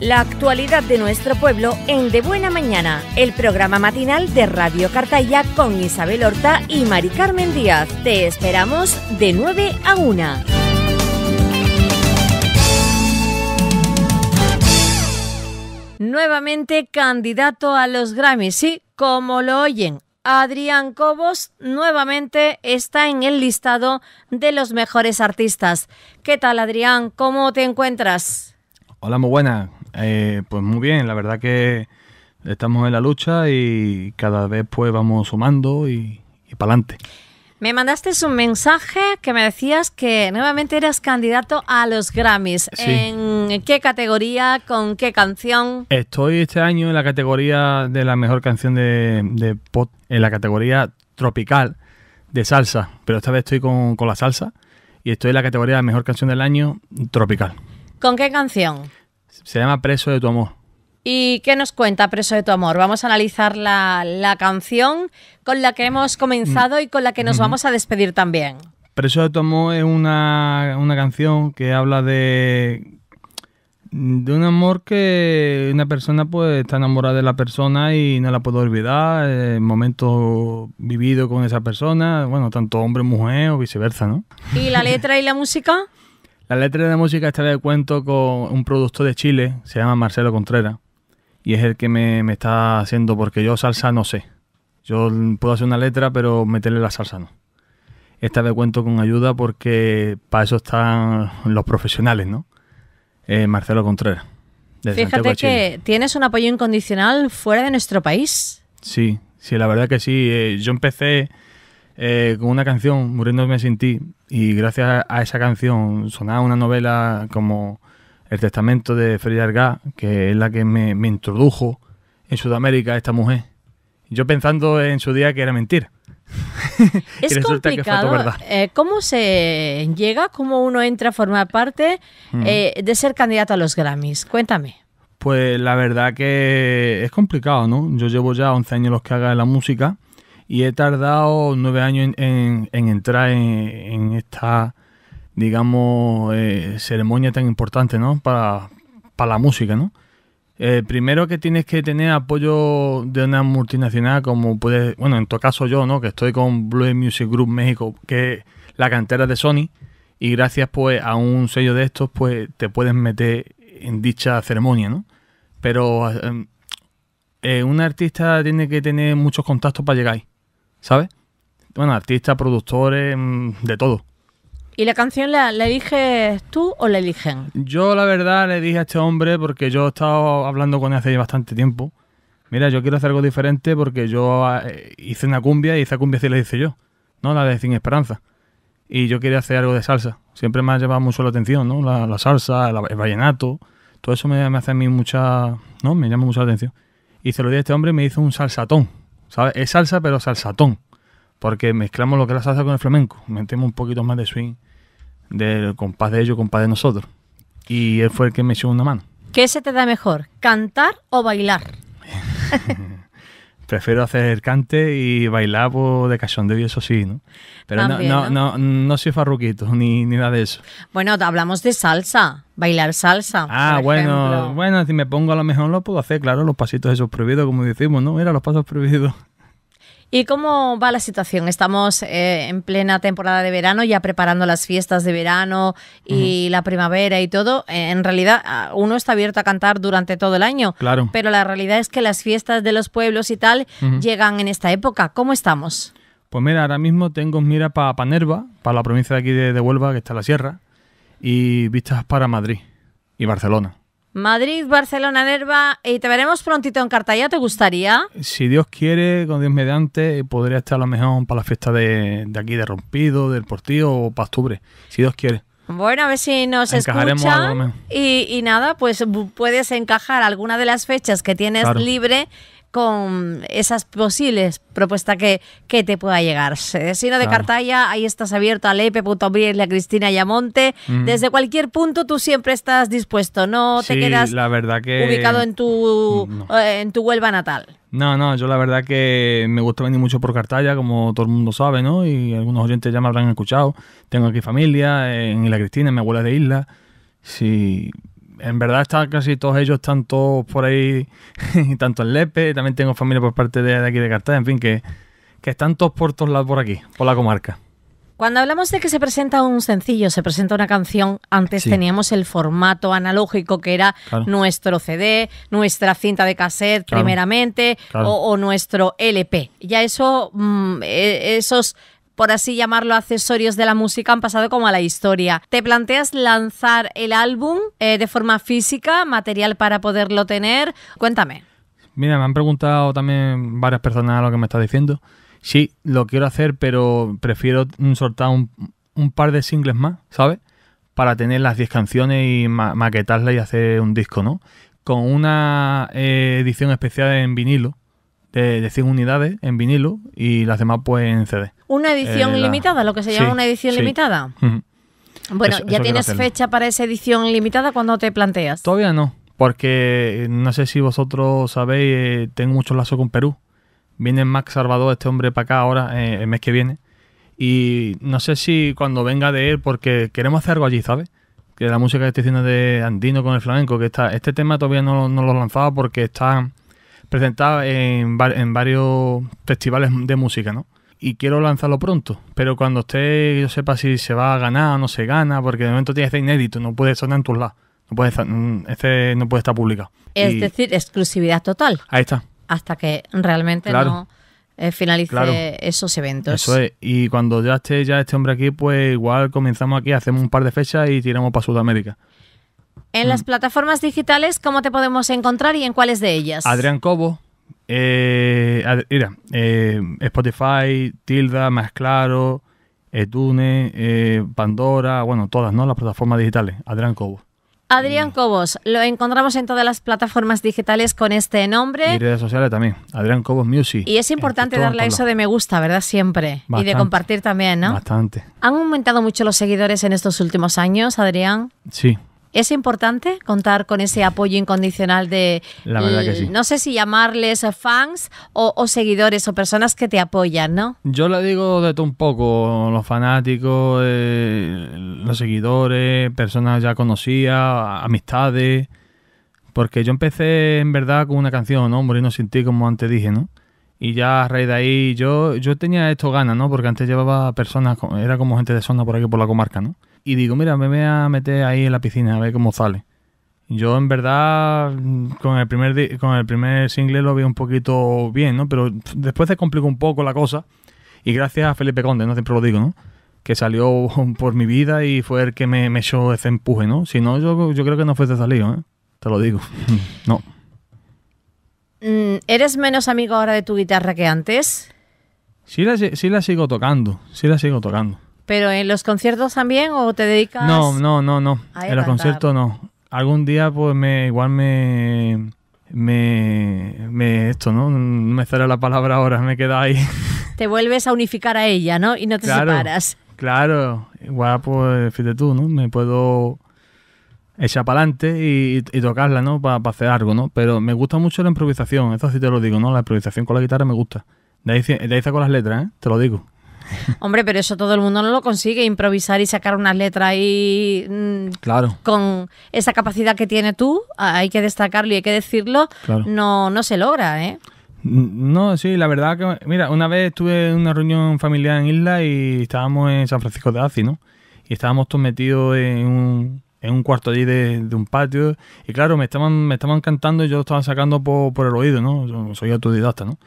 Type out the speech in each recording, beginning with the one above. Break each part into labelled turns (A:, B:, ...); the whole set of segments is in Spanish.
A: La actualidad de nuestro pueblo en De Buena Mañana, el programa matinal de Radio Cartaya con Isabel Horta y Mari Carmen Díaz. Te esperamos de 9 a 1. nuevamente candidato a los Grammys. Sí, como lo oyen, Adrián Cobos nuevamente está en el listado de los mejores artistas. ¿Qué tal, Adrián? ¿Cómo te encuentras?
B: Hola, muy buena. Eh, pues muy bien, la verdad que estamos en la lucha y cada vez pues vamos sumando y, para adelante.
A: Me mandaste un mensaje que me decías que nuevamente eras candidato a los Grammys. ¿En qué categoría? ¿Con qué canción?
B: Estoy este año en la categoría de la mejor canción de, de pop, en la categoría tropical de salsa, pero esta vez estoy con, con la salsa y estoy en la categoría de mejor canción del año tropical.
A: ¿Con qué canción?
B: Se llama Preso de tu amor.
A: ¿Y qué nos cuenta Preso de tu amor? Vamos a analizar la, canción con la que hemos comenzado y con la que nos vamos a despedir también.
B: Preso de tu amor es una, canción que habla de, de un amor que una persona pues está enamorada de la persona y no la puede olvidar, el eh, momento vivido con esa persona, bueno, tanto hombre, mujer o viceversa, ¿no?
A: ¿Y la letra y la música?
B: La letra de la música está de cuento con un productor de Chile, se llama Marcelo Contreras, y es el que me, está haciendo, porque yo salsa no sé. Yo puedo hacer una letra, pero meterle la salsa no. Esta de cuento con ayuda porque para eso están los profesionales, ¿no? Eh, Marcelo Contreras. Fíjate que
A: tienes un apoyo incondicional fuera de nuestro país.
B: Sí, sí, la verdad que sí. Eh, yo empecé eh, con una canción, Muriéndome sin ti, y gracias a esa canción sonaba una novela como El testamento de Freddy Argá, que es la que me, me introdujo en Sudamérica a esta mujer. Yo pensando en su día que era mentira. es complicado.
A: Eh, ¿Cómo se llega, cómo uno entra a formar parte mm. eh, de ser candidato a los Grammys? Cuéntame.
B: Pues la verdad que es complicado, ¿no? Yo llevo ya 11 años los que haga la música y he tardado nueve años en, entrar en, esta, digamos, eh, ceremonia tan importante, ¿no? Para, la música, ¿no? Eh, primero que tienes que tener apoyo de una multinacional como puedes, bueno, en tu caso yo, ¿no? Que estoy con Blue Music Group México, que es la cantera de Sony, y gracias pues a un sello de estos, pues te puedes meter en dicha ceremonia, ¿no? Pero eh, un artista tiene que tener muchos contactos para llegar ahí. ¿sabes? Bueno, artistas, productores, mm, de todo.
A: ¿Y la canción la, dije eliges tú o la eligen?
B: Yo la verdad le dije a este hombre porque yo he estado hablando con él hace bastante tiempo. Mira, yo quiero hacer algo diferente porque yo eh, hice una cumbia y esa cumbia sí la hice yo, no la de Sin Esperanza. Y yo quería hacer algo de salsa. Siempre me ha llevado mucho la atención, ¿no? La, salsa, el, vallenato, todo eso me, hace a mí mucha, ¿no? Me llama mucho la atención. Y se lo dije a este hombre y me hizo un salsatón. Es salsa, pero salsatón. Porque mezclamos lo que es la salsa con el flamenco. Metemos un poquito más de swing del compás de ellos, compás de nosotros. Y él fue el que me echó una mano.
A: ¿Qué se te da mejor, cantar o bailar?
B: prefiero hacer cante y bailar pues, de cachondeo y eso sí, ¿no? Pero no, no, ¿no? no, soy farruquito ni, nada de eso.
A: Bueno, hablamos de salsa, bailar salsa. Ah, bueno,
B: bueno, si me pongo a lo mejor lo puedo hacer, claro, los pasitos esos prohibidos, como decimos, ¿no? Mira, los pasos prohibidos.
A: ¿Y cómo va la situación? Estamos eh, en plena temporada de verano, ya preparando las fiestas de verano y la primavera y todo. Eh, en realidad, ah, uno está abierto a cantar durante todo el año. Claro. Pero la realidad es que las fiestas de los pueblos y tal llegan en esta época. ¿Cómo estamos?
B: Pues mira, ahora mismo tengo mira para Panerva, para la provincia de aquí de, Huelva, que está la sierra, y vistas para Madrid y Barcelona.
A: Madrid, Barcelona, Nerva, y te veremos prontito en Cartaya, ¿te gustaría?
B: Si Dios quiere, con Dios mediante, eh, podría estar a lo mejor para la fiesta de, aquí, de Rompido, del Portillo o para octubre, si Dios quiere.
A: Bueno, a ver si nos escucha. Y, nada, pues puedes encajar alguna de las fechas que tienes libre con esas posibles propuestas que, te pueda llegar. si no de cartalla ahí estás abierto a Lepe, la Cristina Yamonte. Desde cualquier punto tú siempre estás dispuesto, no te quedas la
B: verdad que... ubicado en
A: tu, mm, eh, en tu Huelva natal.
B: No, no, yo la verdad que me gusta venir mucho por Cartalla, como todo el mundo sabe, ¿no? Y algunos oyentes ya me habrán escuchado. Tengo aquí familia, eh, en La Cristina, mi abuela de isla. Sí, en verdad están casi todos ellos, tanto por ahí, tanto en Lepe, también tengo familia por parte de, aquí de Cartagena, en fin, que, que están todos por todos lados por aquí, por la comarca.
A: Cuando hablamos de que se presenta un sencillo, se presenta una canción, antes teníamos el formato analógico que era nuestro CD, nuestra cinta de cassette primeramente O, nuestro LP. Ya eso, mm, e, esos por así llamarlo, accesorios de la música han pasado como a la historia. ¿Te planteas lanzar el álbum eh, de forma física, material para poderlo tener? Cuéntame.
B: Mira, me han preguntado también varias personas lo que me estás diciendo. Sí, lo quiero hacer, pero prefiero soltar un, un par de singles más, ¿sabes? Para tener las 10 canciones y maquetarlas y hacer un disco, ¿no? Con una eh, edición especial en vinilo, de, 100 unidades en vinilo y las demás pues en CD. Una edición eh, limitada, lo que se llama una edición limitada. Bueno, ¿ya tienes fecha
A: para esa edición limitada cuando te planteas? Todavía no,
B: porque eh, no sé si vosotros sabéis, eh, tengo mucho lazo con Perú. Viene Max Salvador, este hombre, para acá ahora, el mes que viene. Y no sé si cuando venga de él, porque queremos hacer algo allí, ¿sabes? Que la música que estoy haciendo de Andino con el flamenco, que está, este tema todavía no, no lo lanzado porque está presentado en, varios festivales de música, ¿no? y quiero lanzarlo pronto. Pero cuando esté, yo sepa si se va a ganar o no se gana, porque de momento tiene este inédito, no puede sonar en tus lados. No puede estar, mm, este no puede estar publicado. Es
A: decir, exclusividad total. Ahí está. Hasta que realmente no eh, finalice esos eventos. Eso es.
B: Y cuando ya esté ya este hombre aquí, pues igual comenzamos aquí, hacemos un par de fechas y tiramos para Sudamérica.
A: En las mm. plataformas digitales, ¿cómo te podemos encontrar y en cuáles de ellas? Adrián
B: Cobo. Eh, mira, eh, Spotify, Tilda, Más Claro, Etune, eh, Pandora, bueno, todas, ¿no? Las plataformas digitales. Adrián Cobos.
A: Adrián eh. Cobos, lo encontramos en todas las plataformas digitales con este nombre. Y
B: redes sociales también, Adrián Cobos Music. Y
A: es importante darle eso de me gusta, ¿verdad? Siempre. y de compartir también, ¿no? Bastante. ¿Han aumentado mucho los seguidores en estos últimos años, Adrián? Sí, ¿Es importante contar con ese apoyo incondicional de, mm, no sé si llamarles fans o, seguidores o personas que te apoyan, ¿no?
B: Yo le digo de todo un poco, los fanáticos, eh, los seguidores, personas ya conocidas, amistades, porque yo empecé en verdad con una canción, ¿no? Morirnos sin ti, como antes dije, ¿no? Y ya a raíz de ahí yo, yo tenía esto ganas, ¿no? Porque antes llevaba personas, era como gente de zona por aquí, por la comarca, ¿no? y digo, mira, me voy a meter ahí en la piscina a ver cómo sale. Yo en verdad con el primer con el primer single lo vi un poquito bien, ¿no? Pero después se complicó un poco la cosa y gracias a Felipe Conde, no siempre lo digo, ¿no? Que salió por mi vida y fue el que me, me echó ese empuje, ¿no? Si no, yo, yo creo que no fuese salido, ¿eh? Te lo digo. no.
A: Mm, ¿Eres menos amigo ahora de tu guitarra que antes?
B: Sí la, sí la sigo tocando, sí la sigo tocando.
A: ¿Pero en los conciertos también o te dedicas? No, no,
B: no, no. en los conciertos no. Algún día pues me igual me me, esto, ¿no? No me sale la palabra ahora, me queda ahí.
A: Te vuelves a unificar a ella, ¿no? Y no te separas.
B: Claro, igual pues fíjate tú, ¿no? Me puedo echar para adelante y, tocarla, ¿no? Para hacer algo, ¿no? Pero me gusta mucho la improvisación, eso sí te lo digo, ¿no? La improvisación con la guitarra me gusta. De ahí, de ahí saco las letras, ¿eh? Te lo digo.
A: Hombre, pero eso todo el mundo no lo consigue, improvisar y sacar unas letras y... Mm, claro. Con esa capacidad que tiene tú, hay que destacarlo y hay que decirlo, no, no se logra, ¿eh?
B: No, sí, la verdad que... Mira, una vez estuve en una reunión familiar en Isla y estábamos en San Francisco de Asís, ¿no? Y estábamos todos metidos en un, cuarto allí de, un patio. Y claro, me estaban, me estaban cantando y yo lo estaba sacando por, el oído, ¿no? soy autodidacta, ¿no?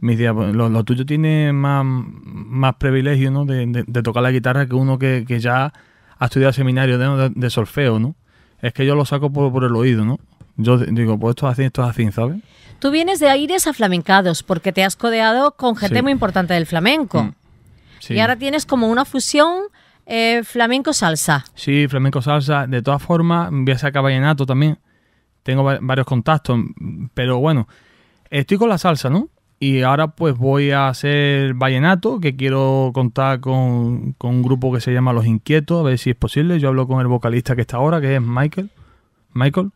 B: mis lo, tuyo tiene más, más privilegio de, tocar la guitarra que uno que, ya ha estudiado seminario de, de, solfeo, ¿no? Es que yo lo saco por, el oído, ¿no? Yo digo, pues esto es así, esto es así, ¿sabes?
A: Tú vienes de aires a Flamencados porque te has codeado con gente muy importante del flamenco. Mm. Y ahora tienes como una fusión eh, flamenco-salsa.
B: Sí, flamenco-salsa. De todas formas, voy a sacar vallenato también. Tengo varios contactos, pero bueno, estoy con la salsa, ¿no? Y ahora pues voy a hacer vallenato, que quiero contar con, un grupo que se llama Los Inquietos, a ver si es posible. Yo hablo con el vocalista que está ahora, que es Michael, Michael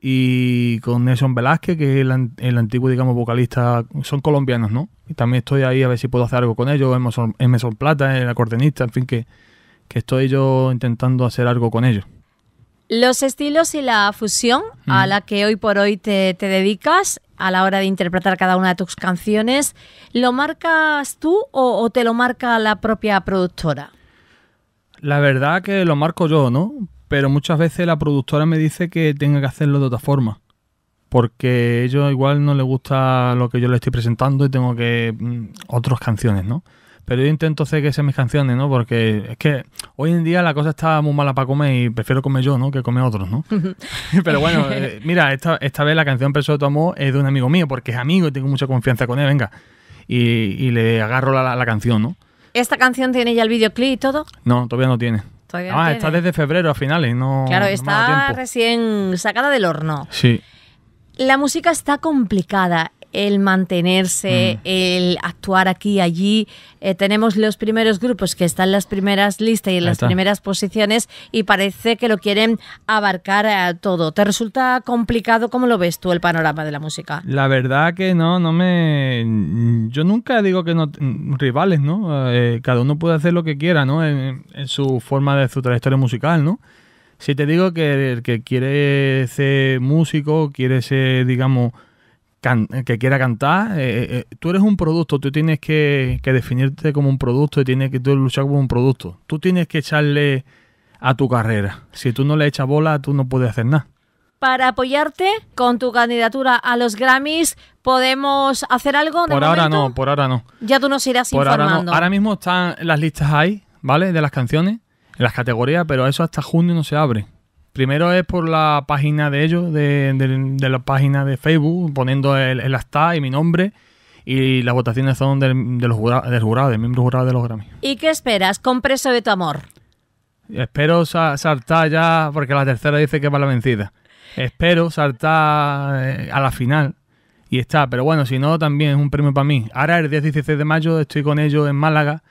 B: y con Nelson Velázquez, que es el, antiguo, digamos, vocalista, son colombianos, ¿no? Y también estoy ahí a ver si puedo hacer algo con ellos, Emerson, Emerson Plata, el acordeonista, en fin, que estoy yo intentando hacer algo con ellos.
A: Los estilos y la fusión a mm. la que hoy por hoy te, dedicas a la hora de interpretar cada una de tus canciones, ¿lo marcas tú o, te lo marca la propia productora?
B: La verdad que lo marco yo, ¿no? Pero muchas veces la productora me dice que tenga que hacerlo de otra forma. Porque a ellos igual no les gusta lo que yo le estoy presentando y tengo que... Mm, otras canciones, ¿no? pero yo intento hacer que sean mis canciones, ¿no? Porque es que hoy en día la cosa está muy mala para comer y prefiero comer yo, ¿no? Que comer otros, ¿no? pero bueno, eh, mira, esta, vez la canción Preso de tu amor es de un amigo mío, porque es amigo y tengo mucha confianza con él, venga. Y, le agarro la, la, canción, ¿no?
A: ¿Esta canción tiene ya el videoclip y todo?
B: No, todavía no tiene.
A: ah, está desde
B: febrero a finales, no. Claro, está
A: recién sacada del horno. Sí. La música está complicada el mantenerse, mm. el actuar aquí y allí. Eh, tenemos los primeros grupos que están en las primeras listas y en las primeras posiciones y parece que lo quieren abarcar a eh, todo. ¿Te resulta complicado? ¿Cómo lo ves tú el panorama de la música?
B: La verdad que no, no me... Yo nunca digo que no... Rivales, ¿no? Eh, cada uno puede hacer lo que quiera, ¿no? en, su forma de su trayectoria musical, ¿no? Si te digo que el que quiere ser músico, quiere ser, digamos, que quiera cantar. Eh, eh, eh, tú eres un producto, tú tienes que, definirte como un producto y tienes que luchar como un producto. Tú tienes que echarle a tu carrera. Si tú no le echas bola, tú no puedes hacer nada.
A: Para apoyarte con tu candidatura a los Grammys, ¿podemos hacer algo? por ahora no, por ahora no. Ya tú nos irás por informando. Ahora, ahora
B: mismo están las listas ahí, ¿vale? De las canciones, en las categorías, pero eso hasta junio no se abre. Primero es por la página de ellos, de, la página de Facebook, poniendo el, el y mi nombre y las votaciones son del, los jurado, del, jurado, miembro jurado de los Grammy.
A: ¿Y qué esperas? Compreso de tu amor.
B: Espero saltar ya, porque la tercera dice que va a la vencida. Espero saltar eh, a la final y está, pero bueno, si no, también es un premio para mí. Ahora, el 10-16 de mayo, estoy con ellos en Málaga,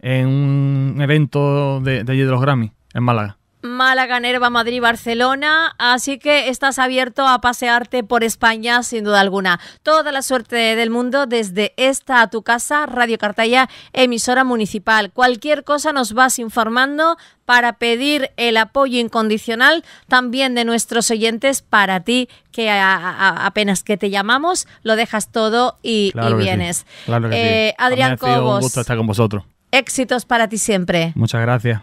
B: en un evento de, de, allí de los Grammy, en Málaga.
A: Málaga, Nerva, Madrid, Barcelona, así que estás abierto a pasearte por España sin duda alguna. Toda la suerte del mundo desde esta a tu casa, Radio Cartaya, emisora municipal. Cualquier cosa nos vas informando para pedir el apoyo incondicional también de nuestros oyentes para ti, que apenas que te llamamos, lo dejas todo y, vienes. Eh, Adrián Cobos. Un gusto estar con vosotros. Éxitos para ti siempre.
B: Muchas gracias